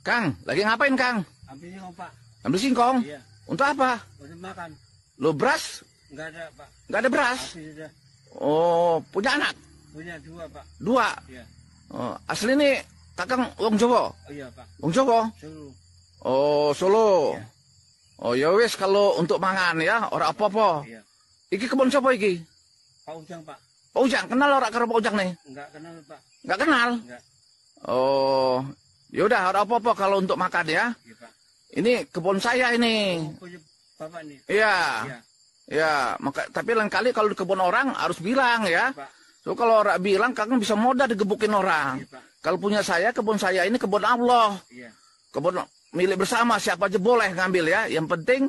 Kang, lagi ngapain Kang? Ambil singkong Pak. Ambil singkong? Iya. Untuk apa? Untuk makan. Lo beras? Enggak ada Pak. Enggak ada beras? Oh, punya anak? Punya dua Pak. Dua? Iya. Oh, asli nih kakang Wong Jowo? Oh, iya Pak. Wong Jowo? Solo. Oh, Solo. Iya. Oh ya wis kalau untuk mangan ya, orang apa-apa. Iya. Iki kebun siapa iki? Pak Ujang Pak. Pak Ujang, kenal orang karo Ujang nih? Enggak kenal Pak. Enggak kenal? Enggak. Oh, Ya udah, apa-apa kalau untuk makan ya. Iya, ini kebun saya ini. Iya. iya, Iya. maka tapi lain kali kalau di kebun orang harus bilang ya. Iya, so kalau orang bilang kakak bisa modal digebukin orang. Ya, kalau punya saya kebun saya ini kebun Allah. Ya. Kebun milik bersama siapa aja boleh ngambil ya. Yang penting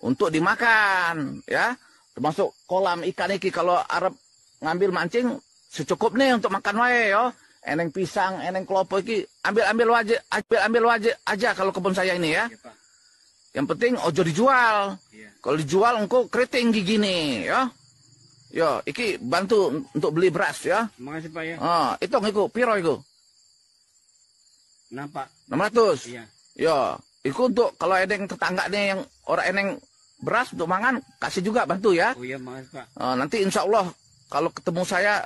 untuk dimakan ya. Termasuk kolam ikan iki kalau Arab ngambil mancing secukupnya untuk makan wae yo eneng pisang, eneng kelopo ini ambil-ambil wajib ambil-ambil wajib aja kalau kebun saya ini ya. Iya, yang penting ojo dijual. Iya. Kalau dijual engkau keriting gigi nih, ya. Yo, iki bantu untuk beli beras ya. Makasih Pak ya. Oh, itu ngiku piro iku? Nah, Pak. 600. Iya. Yo, iku untuk kalau eneng tetangga nih yang orang eneng beras untuk mangan kasih juga bantu ya. Oh iya, makasih Pak. Oh, nanti insya Allah kalau ketemu saya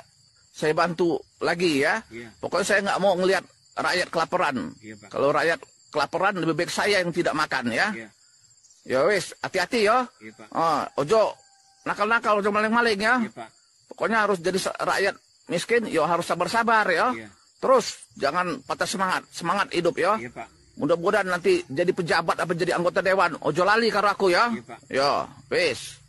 saya bantu lagi ya. Yeah. Pokoknya saya nggak mau ngelihat rakyat kelaparan. Yeah, Kalau rakyat kelaparan lebih baik saya yang tidak makan ya. Ya, ya wis, hati-hati ya. Yeah, iya, Oh, ojo nakal-nakal, ojo maling-maling ya. Yeah, Pokoknya harus jadi rakyat miskin, ya harus sabar-sabar ya. Yeah. Terus jangan patah semangat, semangat hidup ya. Yeah, Mudah-mudahan nanti jadi pejabat apa jadi anggota dewan. Ojo lali karo aku ya. Ya, ya wis.